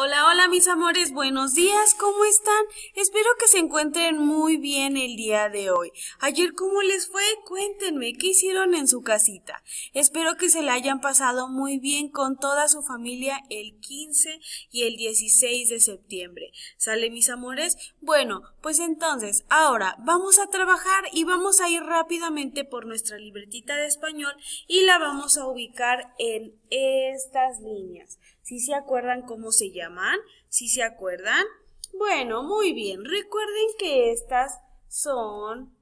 Hola, hola mis amores, buenos días, ¿cómo están? Espero que se encuentren muy bien el día de hoy. Ayer, ¿cómo les fue? Cuéntenme, ¿qué hicieron en su casita? Espero que se la hayan pasado muy bien con toda su familia el 15 y el 16 de septiembre. ¿Sale mis amores? Bueno, pues entonces, ahora vamos a trabajar y vamos a ir rápidamente por nuestra libretita de español y la vamos a ubicar en estas líneas. Si se acuerdan cómo se llaman? ¿Si se acuerdan? Bueno, muy bien. Recuerden que estas son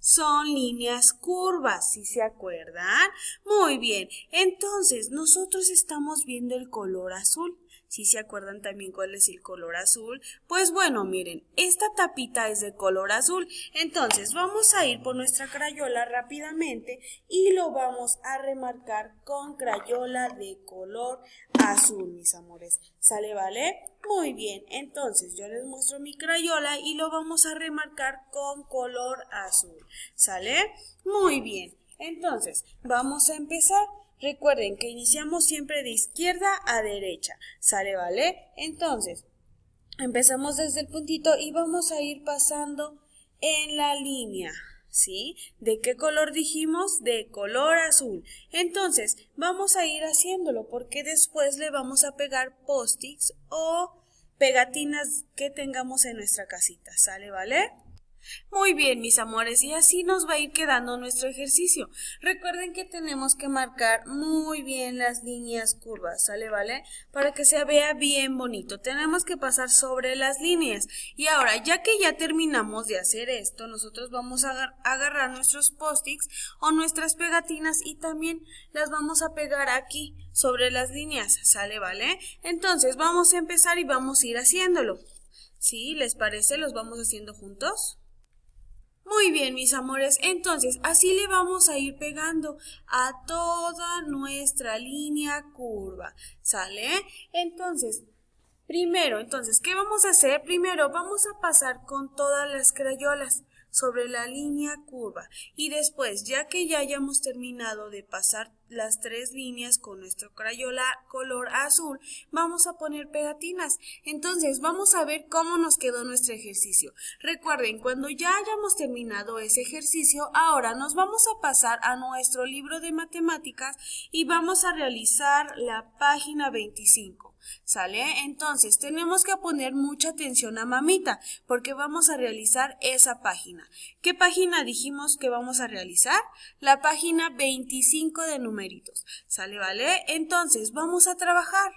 son líneas curvas, si se acuerdan? Muy bien. Entonces, nosotros estamos viendo el color azul si se acuerdan también cuál es el color azul, pues bueno, miren, esta tapita es de color azul, entonces vamos a ir por nuestra crayola rápidamente y lo vamos a remarcar con crayola de color azul, mis amores, ¿sale vale? Muy bien, entonces yo les muestro mi crayola y lo vamos a remarcar con color azul, ¿sale? Muy bien, entonces vamos a empezar. Recuerden que iniciamos siempre de izquierda a derecha. ¿Sale, vale? Entonces, empezamos desde el puntito y vamos a ir pasando en la línea. ¿Sí? ¿De qué color dijimos? De color azul. Entonces, vamos a ir haciéndolo porque después le vamos a pegar post-its o pegatinas que tengamos en nuestra casita. ¿Sale, vale? Muy bien, mis amores, y así nos va a ir quedando nuestro ejercicio. Recuerden que tenemos que marcar muy bien las líneas curvas, ¿sale? ¿Vale? Para que se vea bien bonito. Tenemos que pasar sobre las líneas. Y ahora, ya que ya terminamos de hacer esto, nosotros vamos a agarrar nuestros post o nuestras pegatinas y también las vamos a pegar aquí sobre las líneas, ¿sale? ¿Vale? Entonces, vamos a empezar y vamos a ir haciéndolo. ¿Sí? ¿Les parece? ¿Los vamos haciendo juntos? Muy bien, mis amores, entonces así le vamos a ir pegando a toda nuestra línea curva, ¿sale? Entonces, primero, entonces, ¿qué vamos a hacer? Primero vamos a pasar con todas las crayolas sobre la línea curva y después, ya que ya hayamos terminado de pasar las tres líneas con nuestro crayola color azul, vamos a poner pegatinas. Entonces, vamos a ver cómo nos quedó nuestro ejercicio. Recuerden, cuando ya hayamos terminado ese ejercicio, ahora nos vamos a pasar a nuestro libro de matemáticas y vamos a realizar la página 25. ¿Sale? Entonces, tenemos que poner mucha atención a mamita, porque vamos a realizar esa página. ¿Qué página dijimos que vamos a realizar? La página 25 de número ¿Sale, vale? Entonces, vamos a trabajar.